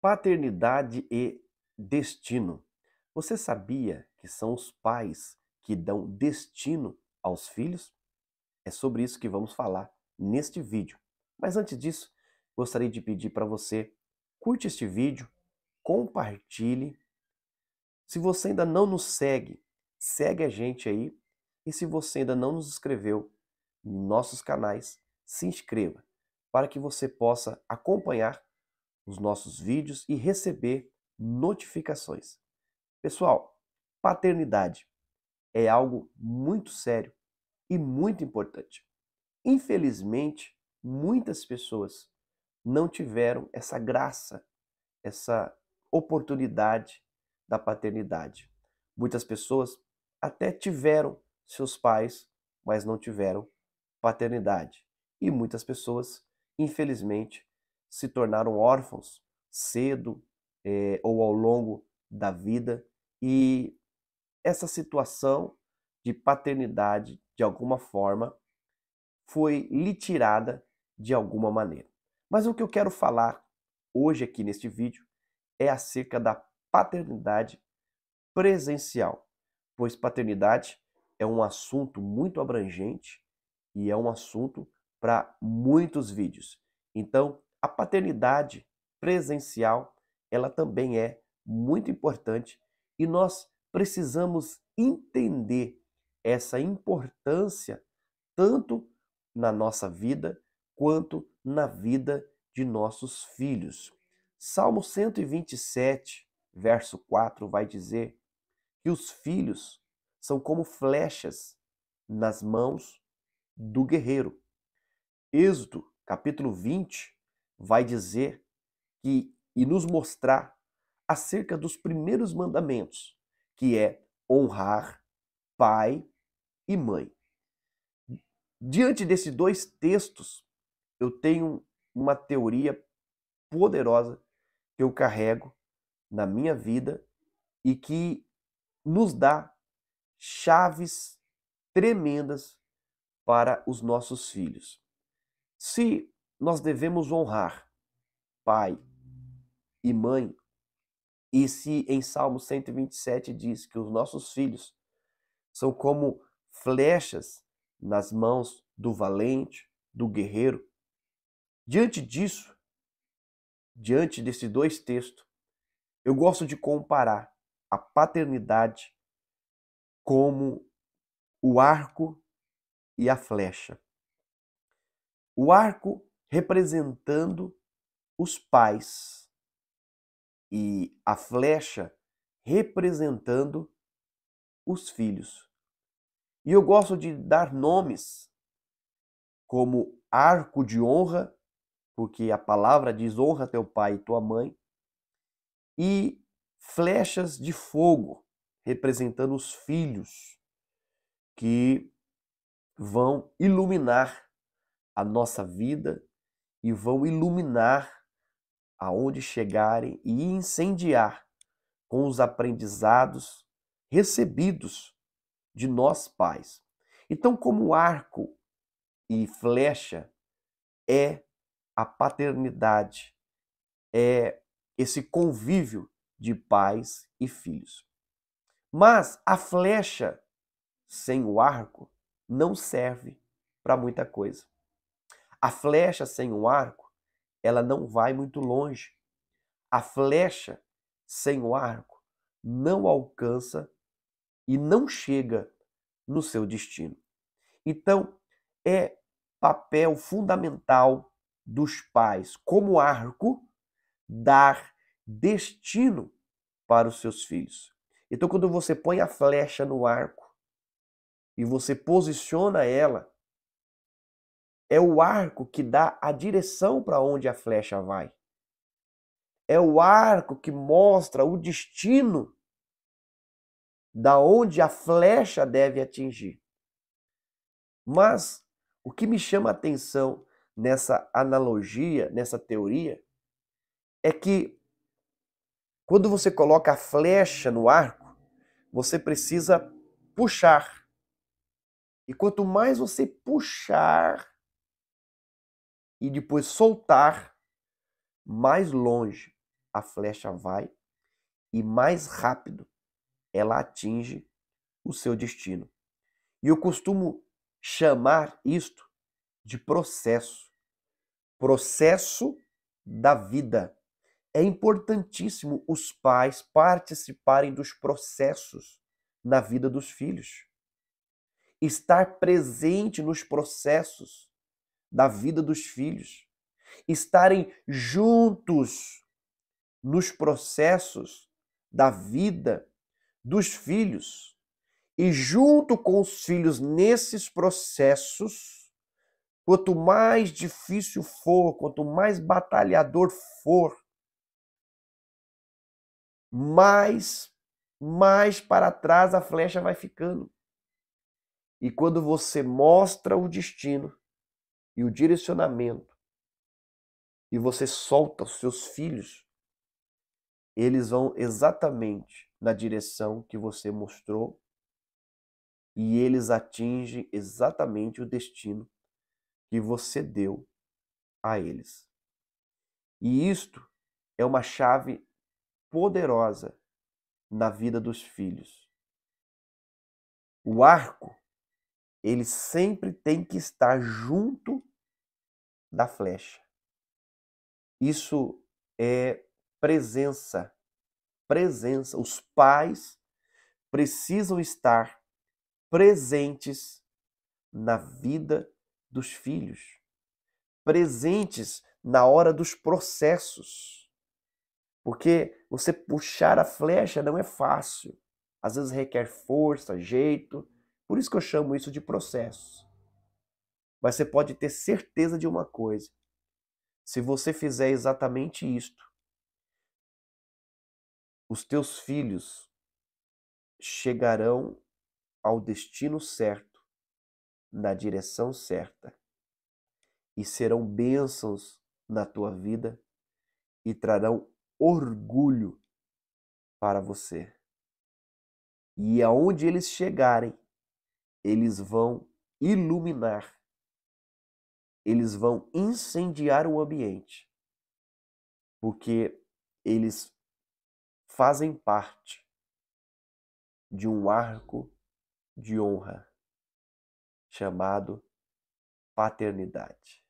Paternidade e destino. Você sabia que são os pais que dão destino aos filhos? É sobre isso que vamos falar neste vídeo. Mas antes disso, gostaria de pedir para você curte este vídeo, compartilhe. Se você ainda não nos segue, segue a gente aí. E se você ainda não nos inscreveu nos nossos canais, se inscreva para que você possa acompanhar os nossos vídeos e receber notificações. Pessoal, paternidade é algo muito sério e muito importante. Infelizmente, muitas pessoas não tiveram essa graça, essa oportunidade da paternidade. Muitas pessoas até tiveram seus pais, mas não tiveram paternidade. E muitas pessoas, infelizmente, se tornaram órfãos cedo é, ou ao longo da vida. E essa situação de paternidade, de alguma forma, foi lhe tirada de alguma maneira. Mas o que eu quero falar hoje aqui neste vídeo é acerca da paternidade presencial, pois paternidade é um assunto muito abrangente e é um assunto para muitos vídeos. Então, a paternidade presencial, ela também é muito importante e nós precisamos entender essa importância tanto na nossa vida quanto na vida de nossos filhos. Salmo 127, verso 4 vai dizer que os filhos são como flechas nas mãos do guerreiro. Êxodo, capítulo 20, vai dizer que e nos mostrar acerca dos primeiros mandamentos, que é honrar pai e mãe. Diante desses dois textos, eu tenho uma teoria poderosa que eu carrego na minha vida e que nos dá chaves tremendas para os nossos filhos. Se nós devemos honrar pai e mãe. E se em Salmo 127 diz que os nossos filhos são como flechas nas mãos do valente, do guerreiro, diante disso, diante desses dois textos, eu gosto de comparar a paternidade como o arco e a flecha. O arco representando os pais e a flecha representando os filhos. E eu gosto de dar nomes como arco de honra, porque a palavra diz honra teu pai e tua mãe, e flechas de fogo, representando os filhos que vão iluminar a nossa vida e vão iluminar aonde chegarem e incendiar com os aprendizados recebidos de nós pais. Então, como arco e flecha é a paternidade, é esse convívio de pais e filhos. Mas a flecha sem o arco não serve para muita coisa. A flecha sem o arco, ela não vai muito longe. A flecha sem o arco não alcança e não chega no seu destino. Então, é papel fundamental dos pais, como arco, dar destino para os seus filhos. Então, quando você põe a flecha no arco e você posiciona ela é o arco que dá a direção para onde a flecha vai. É o arco que mostra o destino da onde a flecha deve atingir. Mas o que me chama a atenção nessa analogia, nessa teoria, é que quando você coloca a flecha no arco, você precisa puxar. E quanto mais você puxar, e depois soltar mais longe a flecha vai e mais rápido ela atinge o seu destino. E eu costumo chamar isto de processo. Processo da vida. É importantíssimo os pais participarem dos processos na vida dos filhos. Estar presente nos processos da vida dos filhos, estarem juntos nos processos da vida dos filhos e junto com os filhos nesses processos, quanto mais difícil for, quanto mais batalhador for, mais mais para trás a flecha vai ficando. E quando você mostra o destino, e o direcionamento, e você solta os seus filhos, eles vão exatamente na direção que você mostrou e eles atingem exatamente o destino que você deu a eles. E isto é uma chave poderosa na vida dos filhos. O arco, ele sempre tem que estar junto da flecha. Isso é presença. Presença. Os pais precisam estar presentes na vida dos filhos, presentes na hora dos processos. Porque você puxar a flecha não é fácil. Às vezes requer força, jeito. Por isso que eu chamo isso de processo. Mas você pode ter certeza de uma coisa: se você fizer exatamente isto, os teus filhos chegarão ao destino certo, na direção certa, e serão bênçãos na tua vida e trarão orgulho para você. E aonde eles chegarem, eles vão iluminar eles vão incendiar o ambiente, porque eles fazem parte de um arco de honra chamado paternidade.